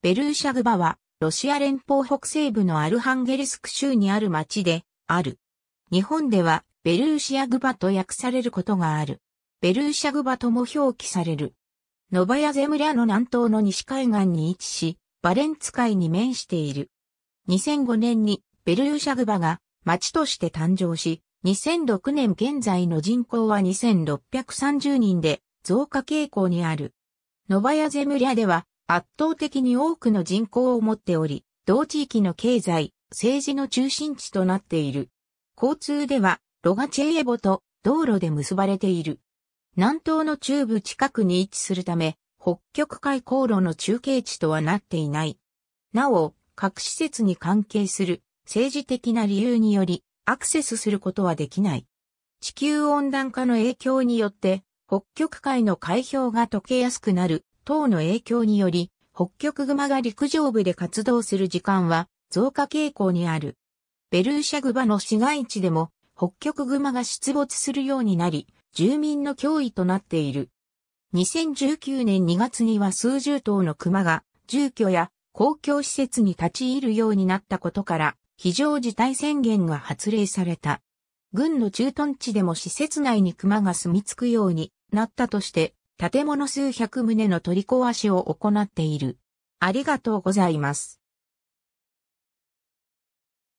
ベルーシャグバは、ロシア連邦北西部のアルハンゲリスク州にある町で、ある。日本では、ベルーシアグバと訳されることがある。ベルーシャグバとも表記される。ノバヤゼムリャの南東の西海岸に位置し、バレンツ海に面している。2005年にベルーシャグバが町として誕生し、2006年現在の人口は2630人で増加傾向にある。ノバヤゼムリャでは圧倒的に多くの人口を持っており、同地域の経済、政治の中心地となっている。交通では、ロガチェーエボと道路で結ばれている。南東の中部近くに位置するため、北極海航路の中継地とはなっていない。なお、各施設に関係する政治的な理由によりアクセスすることはできない。地球温暖化の影響によって北極海の海氷が溶けやすくなる等の影響により、北極熊が陸上部で活動する時間は増加傾向にある。ベルーシャグバの市街地でも北極熊が出没するようになり、住民の脅威となっている。2019年2月には数十頭の熊が住居や公共施設に立ち入るようになったことから、非常事態宣言が発令された。軍の駐屯地でも施設内に熊が住み着くようになったとして、建物数百棟の取り壊しを行っている。ありがとうございます。